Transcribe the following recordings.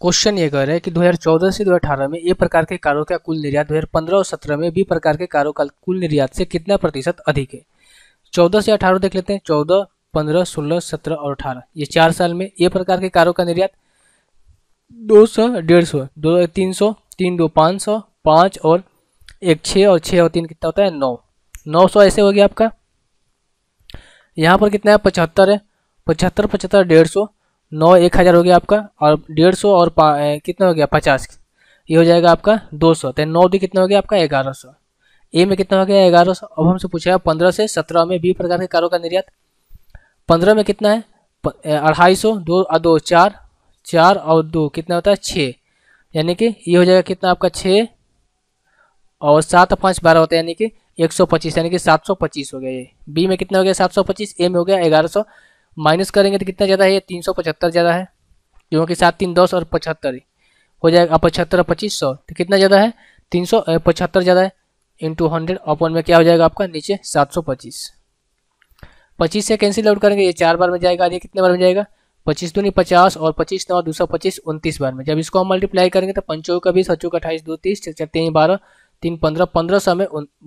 question ये कह रहे हैं कि 2014 से 2018 में ए प्रकार के कारों का कुल निर्यात 2015 और 17 में बी प्रकार के कारों का कुल निर्यात से कितना प्रतिशत अधिक है 14 से 18 देख लेते हैं 14, 15, 16, 17 और 18 ये चार साल में ए प्रकार के कारों का निर्यात दो सौ डेढ़ सौ दो तीन सौ तीन दो पाँच सौ पाँच और एक छः और छः और तीन कितना होता है नौ नौ सौ ऐसे हो गया आपका यहाँ पर कितना है पचहत्तर है पचहत्तर पचहत्तर डेढ़ सौ नौ एक हज़ार हो गया आपका और डेढ़ सौ और ए, कितना हो गया पचास ये हो जाएगा आपका दो सौ तो नौ दी कितना हो गया आपका ग्यारह सौ ए में कितना हो गया ग्यारह सौ अब हमसे है पंद्रह से सत्रह में बी प्रकार के कारों का निर्यात पंद्रह में कितना है अढ़ाई सौ दो और दो चार चार और दो कितना होता है छः यानी कि ये हो जाएगा कितना आपका छः और सात और पाँच बारह होता है यानी कि एक सौ पच्चीस यानी कि सात सौ पच्चीस हो गया ये बी में कितना हो गया सात सौ पच्चीस ए में हो गया ग्यारह सौ माइनस करेंगे तो कितना ज़्यादा है ये तीन सौ पचहत्तर ज़्यादा है क्योंकि सात तीन दस और पचहत्तर हो जाएगा पचहत्तर और पच्चीस सौ तो कितना ज़्यादा है तीन सौ पचहत्तर ज़्यादा है इंटू हंड्रेड अपन में क्या हो जाएगा आपका नीचे सात सौ पच्चीस पच्चीस से कैंसिल आउट करेंगे ये चार बार में जाएगा ये कितने बार में जाएगा पच्चीस दूनी पचास और पच्चीस नौ दो सौ पच्चीस उनतीस बार में जब इसको हम मल्टीप्लाई करेंगे तो पंचों का बीस हच्चों का अट्ठाईस दो तीस तीन बारह तीन पंद्रह पंद्रह सौ में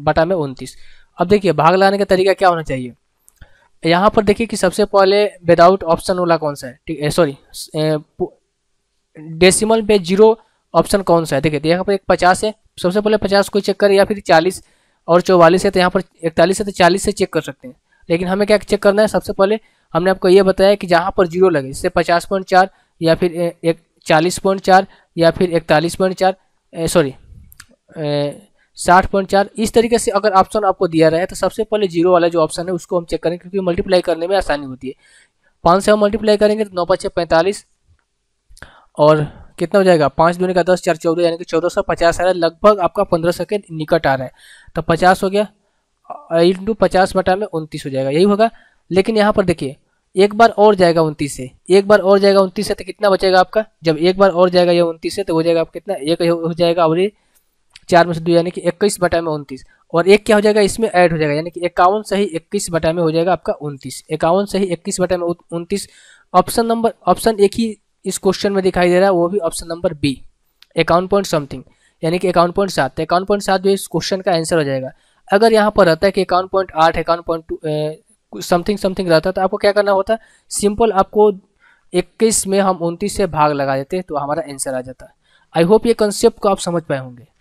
बटा में उनतीस अब देखिए भाग लाने का तरीका क्या होना चाहिए यहाँ पर देखिए कि सबसे पहले विदाउट ऑप्शन वाला कौन सा है ठीक है सॉरी डेसिमल पे जीरो ऑप्शन कौन सा है देखिए यहाँ पर एक पचास है सबसे पहले पचास को चेक करें या फिर चालीस और चौवालीस है तो यहाँ पर इकतालीस है तो चालीस से चेक कर सकते हैं लेकिन हमें क्या चेक करना है सबसे पहले हमने आपको ये बताया कि जहाँ पर जीरो लगे जैसे पचास पॉइंट चार या फिर एक चालीस पॉइंट चार या फिर इकतालीस पॉइंट चार सॉरी साठ पॉइंट चार इस तरीके से अगर ऑप्शन आपको दिया रहा है तो सबसे पहले जीरो वाला जो ऑप्शन है उसको हम चेक करेंगे क्योंकि मल्टीप्लाई करने में आसानी होती है पाँच से हम मल्टीप्लाई करेंगे तो नौ पच्चे पैंतालीस और कितना हो जाएगा पाँच दूनी का दस चार चौदह यानी कि चौदह सौ पचास आ रहा है लगभग आपका पंद्रह सौ के निकट आ रहा है तो पचास हो गया इंटू पचास बटा में उनतीस हो जाएगा यही होगा लेकिन यहाँ पर देखिए एक बार और जाएगा उनतीस से एक बार और जाएगा उनतीस से तो कितना बचेगा आपका जब एक बार और जाएगा ये उनतीस से तो हो जाएगा आप कितना एक हो जाएगा और ये चार में से दो यानी कि इक्कीस बटा में उनतीस और एक क्या हो जाएगा इसमें ऐड हो जाएगा यानी कि इक्यावन ही इक्कीस बटा में हो जाएगा आपका उनतीस इक्यावन सही इक्कीस बटा में उनतीस ऑप्शन नंबर ऑप्शन एक ही इस क्वेश्चन में दिखाई दे रहा है वो भी ऑप्शन नंबर बी इक्यावन पॉइंट समथिंग यानी कि इक्यावन पॉइंट सात तो इक्यावन पॉइंट सात जो इस क्वेश्चन का आंसर हो जाएगा अगर यहाँ पर रहता है कि इक्यावन पॉइंट आठ इक्यावन पॉइंट टू समथिंग समथिंग रहता तो आपको क्या करना होता है सिंपल आपको इक्कीस में हम उनतीस से भाग लगा देते तो हमारा आंसर आ जाता आई होप ये कंसेप्ट को आप समझ पाए होंगे